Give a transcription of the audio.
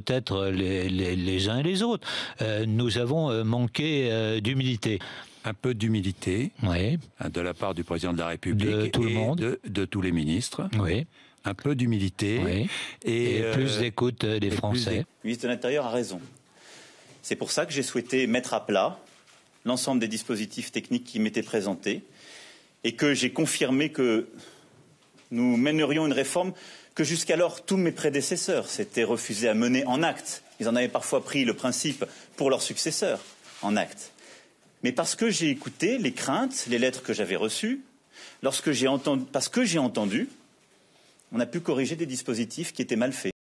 peut-être les, uns et les autres. Euh, nous avons euh, manqué euh, d'humilité un peu d'humilité oui. de la part du président de la République et De, tous les ministres. Oui. Un peu d'humilité oui. et, plus d'écoute des Français. Le ministre de l'Intérieur a raison. C'est pour ça que j'ai souhaité mettre à plat l'ensemble des dispositifs techniques qui m'étaient présentés et que j'ai confirmé que nous mènerions une réforme que jusqu'alors tous mes prédécesseurs s'étaient refusés à mener en acte. Ils en avaient parfois pris le principe pour leurs successeurs en acte. Mais parce que j'ai écouté les craintes, les lettres que j'avais reçues, parce que j'ai entendu, on a pu corriger des dispositifs qui étaient mal faits.